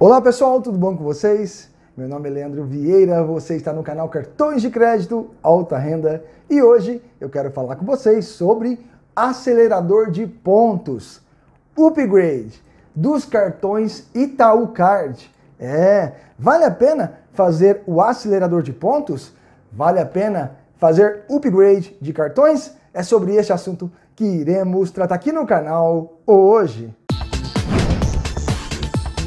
Olá pessoal, tudo bom com vocês? Meu nome é Leandro Vieira, você está no canal Cartões de Crédito Alta Renda e hoje eu quero falar com vocês sobre acelerador de pontos, upgrade dos cartões Itaú Card. É, vale a pena fazer o acelerador de pontos? Vale a pena fazer upgrade de cartões? É sobre este assunto que iremos tratar aqui no canal hoje.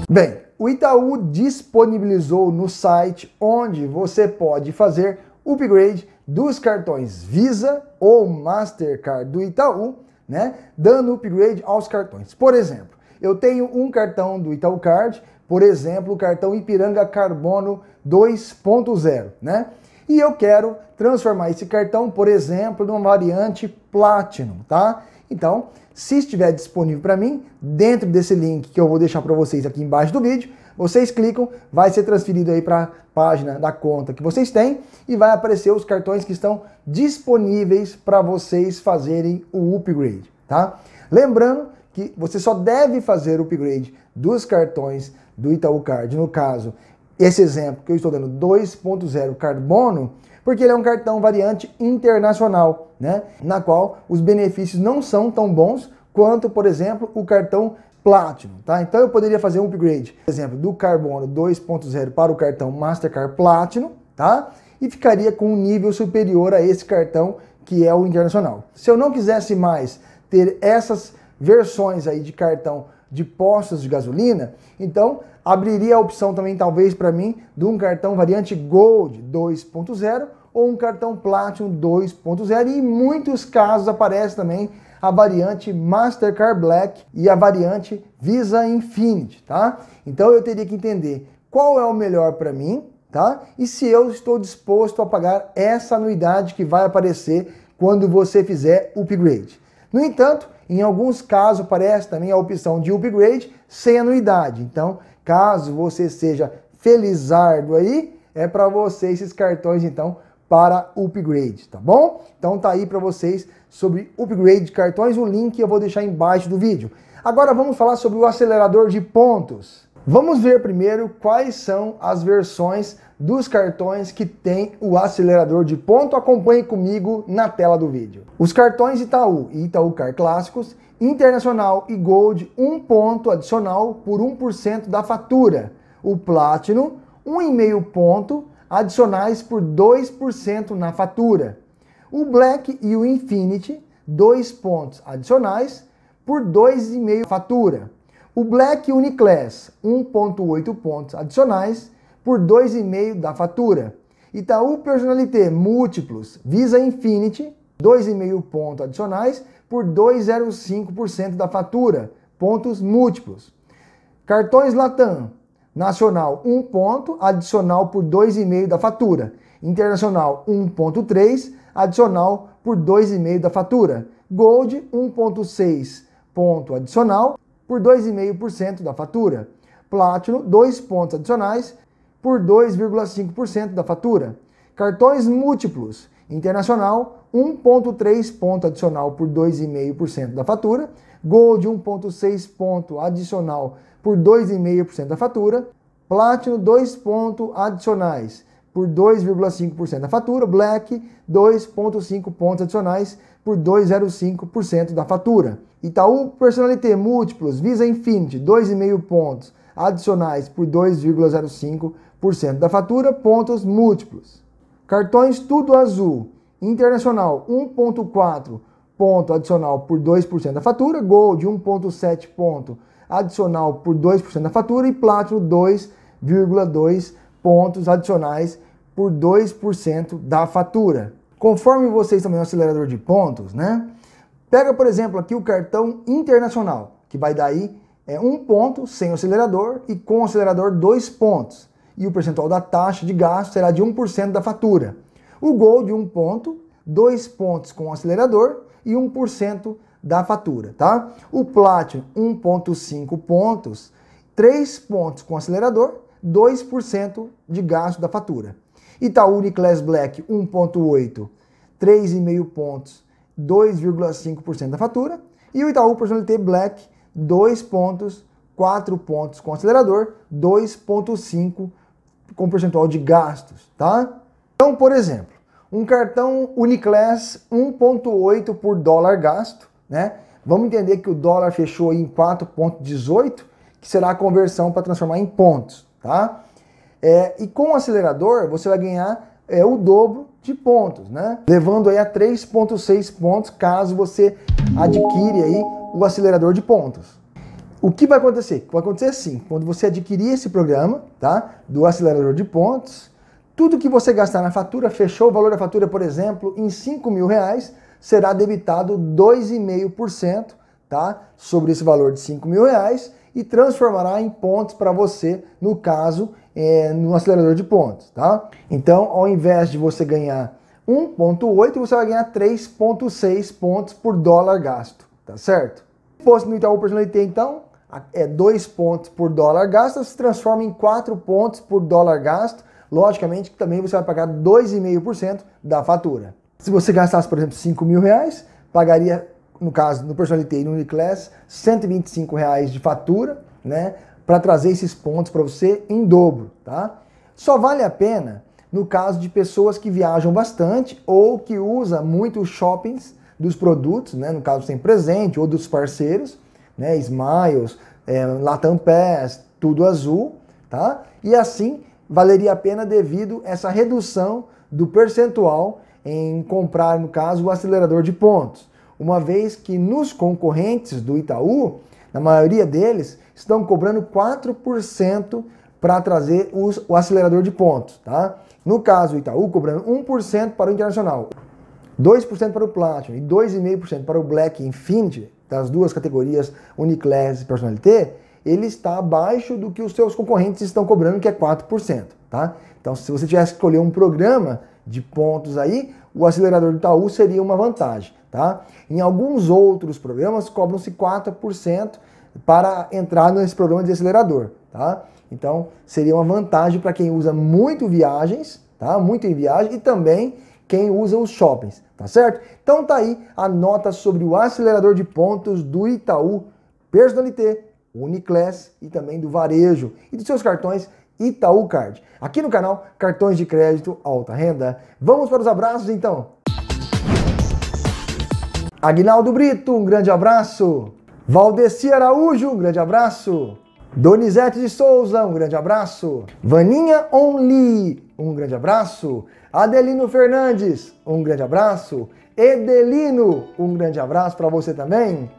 Bem, o Itaú disponibilizou no site onde você pode fazer upgrade dos cartões Visa ou Mastercard do Itaú, né? Dando upgrade aos cartões. Por exemplo, eu tenho um cartão do Itaú Card, por exemplo, o cartão Ipiranga Carbono 2.0, né? E eu quero transformar esse cartão, por exemplo, numa variante Platinum, tá? Então, se estiver disponível para mim, dentro desse link que eu vou deixar para vocês aqui embaixo do vídeo, vocês clicam, vai ser transferido aí para a página da conta que vocês têm e vai aparecer os cartões que estão disponíveis para vocês fazerem o upgrade, tá? Lembrando que você só deve fazer o upgrade dos cartões do Itaú Card, no caso, esse exemplo que eu estou dando 2.0 carbono, porque ele é um cartão variante internacional, né? Na qual os benefícios não são tão bons quanto, por exemplo, o cartão Platinum, tá? Então eu poderia fazer um upgrade, por exemplo, do Carbono 2.0 para o cartão Mastercard Platinum, tá? E ficaria com um nível superior a esse cartão que é o internacional. Se eu não quisesse mais ter essas versões aí de cartão de postos de gasolina, então abriria a opção também, talvez para mim, de um cartão variante Gold 2.0 ou um cartão Platinum 2.0 e em muitos casos aparece também a variante Mastercard Black e a variante Visa Infinity, tá? Então eu teria que entender qual é o melhor para mim, tá? E se eu estou disposto a pagar essa anuidade que vai aparecer quando você fizer o upgrade. No entanto, em alguns casos parece também a opção de upgrade sem anuidade. Então, caso você seja felizardo aí, é para você esses cartões então para upgrade, tá bom? Então tá aí para vocês sobre upgrade de cartões, o link eu vou deixar embaixo do vídeo. Agora vamos falar sobre o acelerador de pontos. Vamos ver primeiro quais são as versões dos cartões que tem o acelerador de ponto. Acompanhe comigo na tela do vídeo. Os cartões Itaú e Itaú Car Clássicos, Internacional e Gold, um ponto adicional por 1% da fatura. O Platinum, 1,5 ponto adicionais por 2% na fatura. O Black e o Infinity, dois pontos adicionais por 2,5 fatura. O Black Uniclass, 1,8 pontos adicionais por 2,5 da fatura. Itaú Personalité Múltiplos Visa Infinity, 2,5 pontos adicionais por 2,05% da fatura, pontos múltiplos. Cartões Latam Nacional, 1 ponto adicional por 2,5 da fatura. Internacional, 1,3 adicional por 2,5 da fatura. Gold, 1,6 ponto adicional por 2,5% da fatura. Platinum, 2 pontos adicionais por 2,5% da fatura. Cartões múltiplos internacional, 1,3 ponto adicional por 2,5% da fatura. Gold, 1,6 ponto adicional por 2,5% da fatura. Platinum, 2 pontos adicionais por 2,5% da fatura. Black, 2,5 pontos adicionais por 2,05% da fatura. Itaú Personalité Múltiplos, Visa Infinity, 2,5 pontos adicionais por 2,05% da fatura, pontos múltiplos. Cartões tudo azul, internacional 1.4 ponto adicional por 2% da fatura, gold 1.7 ponto adicional por 2% da fatura e platino 2,2 pontos adicionais por 2% da fatura. Conforme vocês também no acelerador de pontos, né? Pega, por exemplo, aqui o cartão internacional, que vai dar aí é, um ponto sem acelerador e com acelerador dois pontos e o percentual da taxa de gasto será de 1% da fatura. O Gol de um ponto, 2 pontos com o acelerador e 1% da fatura, tá? O Platinum 1.5 pontos, 3 pontos com o acelerador, 2% de gasto da fatura. Itaú Uniclass Black 1.8, 3,5 pontos, 2,5% da fatura. E o Itaú Personalité Black 2 pontos, 4 pontos com acelerador, 2,5% com percentual de gastos, tá? Então, por exemplo, um cartão Uniclass 1.8 por dólar gasto, né? Vamos entender que o dólar fechou em 4.18, que será a conversão para transformar em pontos, tá? É, e com o acelerador, você vai ganhar é, o dobro de pontos, né? Levando aí a 3.6 pontos caso você adquire aí o acelerador de pontos. O que vai acontecer? Vai acontecer assim, quando você adquirir esse programa, tá? Do acelerador de pontos, tudo que você gastar na fatura, fechou o valor da fatura, por exemplo, em 5 mil reais, será debitado 2,5%, tá? Sobre esse valor de 5 mil reais e transformará em pontos para você, no caso, é, no acelerador de pontos, tá? Então, ao invés de você ganhar 1.8, você vai ganhar 3.6 pontos por dólar gasto, tá certo? Posto no Itaú Personalité, então, é 2 pontos por dólar gasto se transforma em 4 pontos por dólar gasto. Logicamente que também você vai pagar 2,5% da fatura. Se você gastasse, por exemplo, 5 mil reais, pagaria, no caso, no Personality e no Uniclass, 125 reais de fatura, né? Para trazer esses pontos para você em dobro, tá? Só vale a pena no caso de pessoas que viajam bastante ou que usam muito os shoppings dos produtos, né? No caso, sem presente ou dos parceiros né? Smiles, é, Latam Pass, tudo azul, tá? E assim valeria a pena devido a essa redução do percentual em comprar, no caso, o acelerador de pontos. Uma vez que nos concorrentes do Itaú, na maioria deles, estão cobrando 4% para trazer os, o acelerador de pontos, tá? No caso, o Itaú cobrando 1% para o Internacional, 2% para o Platinum e 2,5% para o Black Infinity, das duas categorias Uniclass e Personalité, ele está abaixo do que os seus concorrentes estão cobrando, que é 4%. Tá? Então, se você tivesse que escolher um programa de pontos aí, o acelerador do Itaú seria uma vantagem. Tá? Em alguns outros programas, cobram-se 4% para entrar nesse programa de acelerador. Tá? Então, seria uma vantagem para quem usa muito viagens, tá? muito em viagem, e também quem usa os shoppings, tá certo? Então tá aí a nota sobre o acelerador de pontos do Itaú Personalité, Uniclass e também do varejo e dos seus cartões Itaú Card. Aqui no canal Cartões de Crédito Alta Renda. Vamos para os abraços então. Aguinaldo Brito, um grande abraço. Valdeci Araújo, um grande abraço. Donizete de Souza, um grande abraço. Vaninha Onli, um grande abraço. Adelino Fernandes, um grande abraço. Edelino, um grande abraço para você também.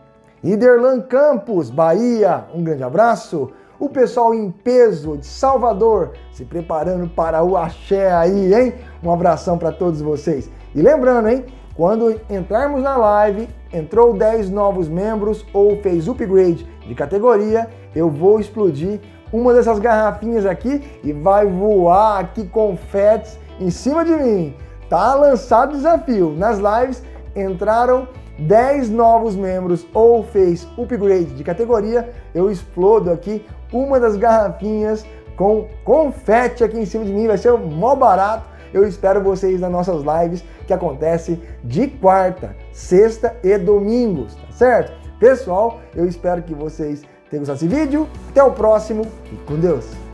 Iderlan Campos, Bahia, um grande abraço. O pessoal em peso de Salvador se preparando para o axé aí, hein? Um abração para todos vocês. E lembrando, hein? Quando entrarmos na live, entrou 10 novos membros ou fez upgrade de categoria, eu vou explodir uma dessas garrafinhas aqui e vai voar aqui confetes em cima de mim. Tá lançado o desafio. Nas lives entraram 10 novos membros ou fez upgrade de categoria, eu explodo aqui uma das garrafinhas com confete aqui em cima de mim, vai ser mó barato eu espero vocês nas nossas lives que acontece de quarta, sexta e domingos, tá certo? Pessoal, eu espero que vocês tenham gostado desse vídeo. Até o próximo e com Deus!